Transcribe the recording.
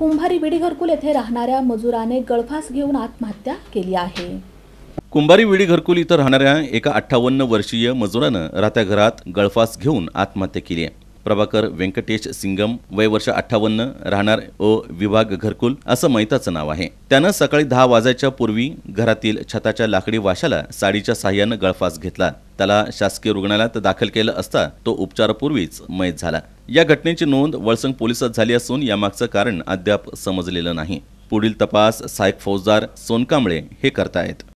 कुंभारी विडी घरकुल येथे राहणाऱ्या मजुराने गळफास घेऊन आत्महत्या केली आहे कुंभारी विडी घरकुल इथं राहणाऱ्या एका अठ्ठावन्न वर्षीय मजुरानं राहत्या घरात गळफास घेऊन आत्महत्या केली आहे प्रभाकर व्यंकटेश सिंगम वय वर्ष अठ्ठावन्न राहणार ओ विभाग घरकुल असं मैताचं नाव आहे त्यानं सकाळी दहा वाजायच्या पूर्वी घरातील छताच्या लाकडी वाशाला साडीच्या साह्यानं गळफास घेतला त्याला शासकीय रुग्णालयात दाखल केलं असता तो उपचारापूर्वीच मैत झाला या घटनेची नोंद वळसंग पोलिसात झाली असून यामागचं कारण अद्याप समजलेलं नाही पुढील तपास सायक फौजदार सोनकांबळे हे करतायत